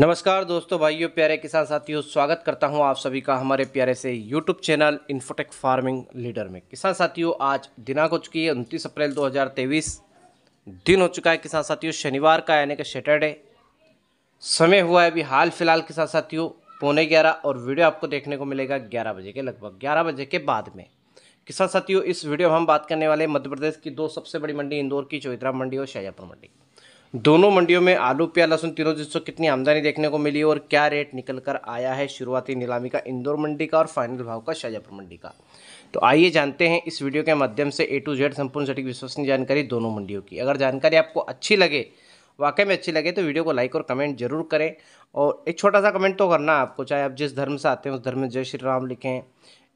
नमस्कार दोस्तों भाइयों प्यारे किसान साथियों स्वागत करता हूं आप सभी का हमारे प्यारे से YouTube channel Infotech Farming Leader में किसान साथियों आज दिनांक हो चुकी है उनतीस अप्रैल 2023 दिन हो चुका है किसान साथियों शनिवार का यानी कि सैटरडे समय हुआ है अभी हाल फिलहाल किसान साथियों पौने ग्यारह और वीडियो आपको देखने को मिलेगा ग्यारह बजे के लगभग ग्यारह बजे के बाद में किसान साथियों इस वीडियो में हम बात करने वाले मध्य प्रदेश की दो सबसे बड़ी मंडी इंदौर की चौधरा मंडी और शाहजापुर मंडी दोनों मंडियों में आलू प्याज लहसुन तीनों जिसों कितनी आमदनी देखने को मिली और क्या रेट निकल कर आया है शुरुआती नीलामी का इंदौर मंडी का और फाइनल भाव का शाजापुर मंडी का तो आइए जानते हैं इस वीडियो के माध्यम से ए टू जेड संपूर्ण सटीक विश्वसनीय जानकारी दोनों मंडियों की अगर जानकारी आपको अच्छी लगे वाकई में अच्छी लगे तो वीडियो को लाइक और कमेंट जरूर करें और एक छोटा सा कमेंट तो करना आपको चाहे आप जिस धर्म से आते हैं उस धर्म में जय श्री राम लिखें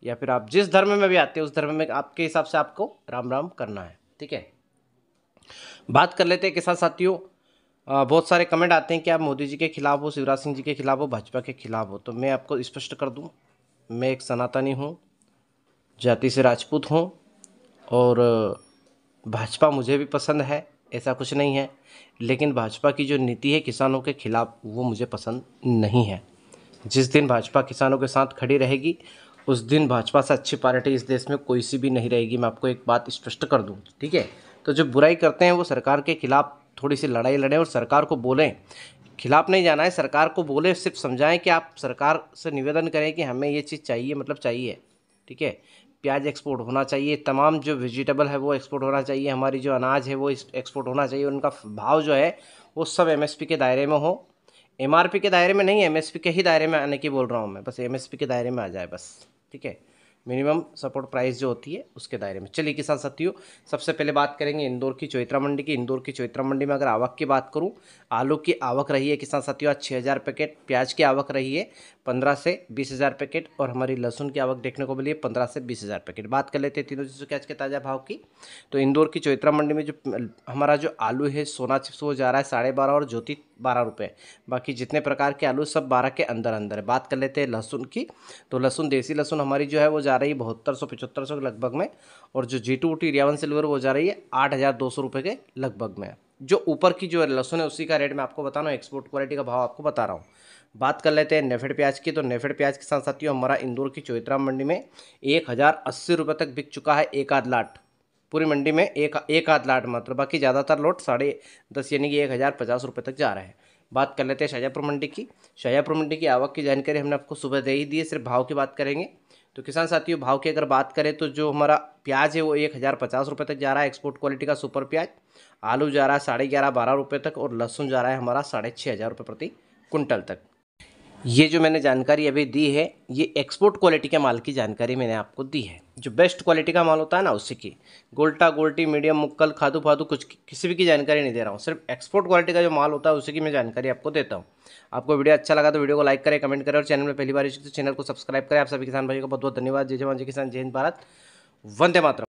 या फिर आप जिस धर्म में भी आते हैं उस धर्म में आपके हिसाब से आपको राम राम करना है ठीक है बात कर लेते हैं किसान साथियों बहुत सारे कमेंट आते हैं कि आप मोदी जी के खिलाफ हो शिवराज सिंह जी के खिलाफ हो भाजपा के खिलाफ हो तो मैं आपको स्पष्ट कर दूं मैं एक सनातनी हूं जाति से राजपूत हूं और भाजपा मुझे भी पसंद है ऐसा कुछ नहीं है लेकिन भाजपा की जो नीति है किसानों के खिलाफ वो मुझे पसंद नहीं है जिस दिन भाजपा किसानों के साथ खड़ी रहेगी उस दिन भाजपा से अच्छी पार्टी इस देश में कोई सी भी नहीं रहेगी मैं आपको एक बात स्पष्ट कर दूँ ठीक है तो जो बुराई करते हैं वो सरकार के खिलाफ़ थोड़ी सी लड़ाई लड़ें और सरकार को बोलें खिलाफ़ नहीं जाना है सरकार को बोले सिर्फ समझाएं कि आप सरकार से निवेदन करें कि हमें ये चीज़ चाहिए मतलब चाहिए ठीक है प्याज एक्सपोर्ट होना चाहिए तमाम जो वेजिटेबल है वो एक्सपोर्ट होना चाहिए हमारी जो अनाज है वो एक्सपोर्ट होना चाहिए उनका भाव जो है वो सब एमएसपी के दायरे में हो एमआरपी के दायरे में नहीं एमएसपी के ही दायरे में आने की बोल रहा हूँ मैं बस एमएसपी के दायरे में आ जाए बस ठीक है मिनिमम सपोर्ट प्राइस जो होती है उसके दायरे में चलिए किसान साथियों सबसे पहले बात करेंगे इंदौर की चौत्रा मंडी की इंदौर की चौत्रा मंडी में अगर आवक की बात करूं आलू की आवक रही है किसान साथियों आज छः हज़ार पैकेट प्याज की आवक रही है पंद्रह से बीस हज़ार पैकेट और हमारी लहसुन की आवक देखने को मिली है पंद्रह से बीस हज़ार पैकेट बात कर लेते हैं तीनों चीज़ों के आज के ताज़ा भाव की तो इंदौर की चौत्रा मंडी में जो हमारा जो आलू है सोना चिप्स वो जा रहा है साढ़े बारह और ज्योति बारह रुपये बाकी जितने प्रकार के आलू सब बारह के अंदर अंदर है बात कर लेते हैं लहसुन की तो लहसुन देसी लहसुन हमारी जो है वो जा रही है बहत्तर सौ पचहत्तर सौ के लगभग में और जो जी टू टी रियावन सिल्वर वो जा रही है आठ हज़ार दो सौ रुपये के लगभग में जो ऊपर की जो लहसुन है उसी का रेट मैं आपको बता रहा हूँ एक्सपोर्ट क्वालिटी का भाव आपको बता रहा हूँ बात कर लेते हैं नेफेड प्याज की तो नेफेड प्याज के साथ साथियों हमारा इंदौर की चौतरा मंडी में एक हज़ार अस्सी रुपये तक बिक चुका है एक आध लाठ पूरी मंडी में एक एक आध लाट मात्र बाकी ज़्यादातर लोट साढ़े दस यानी कि एक हज़ार पचास रुपये तक जा रहा है बात कर लेते हैं शाहजहाँपुर मंडी की शाहजहापुर मंडी की आवक की जानकारी हमने आपको सुबह दे ही दी है सिर्फ भाव की बात करेंगे तो किसान साथियों भाव की अगर बात करें तो जो हमारा प्याज है वो एक हज़ार पचास रुपये तक जा रहा है एक्सपोर्ट क्वालिटी का सुपर प्याज आलू जा रहा है साढ़े ग्यारह बारह रुपये तक और लहसुन जा रहा है हमारा साढ़े छः हज़ार रुपये प्रति कुंटल तक ये जो मैंने जानकारी अभी दी है ये एक्सपोर्ट क्वालिटी के माल की जानकारी मैंने आपको दी है जो बेस्ट क्वालिटी का माल होता है ना उसी की गोल्टा गोल्टी मीडियम मुक्कल खादू फादू कुछ किसी भी की जानकारी नहीं दे रहा हूँ सिर्फ एक्सपोर्ट क्वालिटी का जो माल होता है उसी की मैं जानकारी आपको देता हूँ आपको वीडियो अच्छा लगा तो वीडियो को लाइक करें कमेंट करें और चैनल में पहली बार तो चैनल को सब्सक्राइब करें आप सभी किसान भाई को बहुत बहुत धन्यवाद जय जवान जय किसान जय हिंद भारत वंदे मातरम